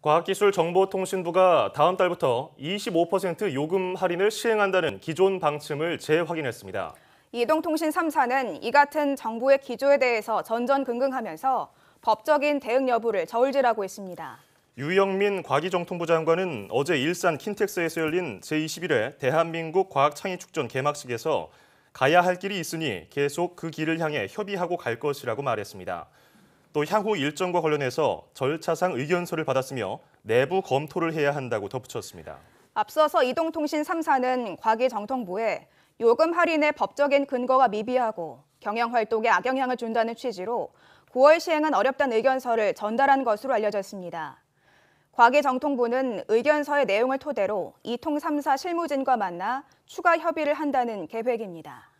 과학기술정보통신부가 다음 달부터 25% 요금 할인을 시행한다는 기존 방침을 재확인했습니다. 이동통신 3사는 이 같은 정부의 기조에 대해서 전전긍긍하면서 법적인 대응 여부를 저울질하고 있습니다. 유영민 과기정통부 장관은 어제 일산 킨텍스에서 열린 제21회 대한민국 과학창의축전 개막식에서 가야 할 길이 있으니 계속 그 길을 향해 협의하고 갈 것이라고 말했습니다. 또 향후 일정과 관련해서 절차상 의견서를 받았으며 내부 검토를 해야 한다고 덧붙였습니다. 앞서서 이동통신 3사는 과기정통부에 요금 할인의 법적인 근거가 미비하고 경영 활동에 악영향을 준다는 취지로 9월 시행은 어렵다는 의견서를 전달한 것으로 알려졌습니다. 과기정통부는 의견서의 내용을 토대로 이통 3사 실무진과 만나 추가 협의를 한다는 계획입니다.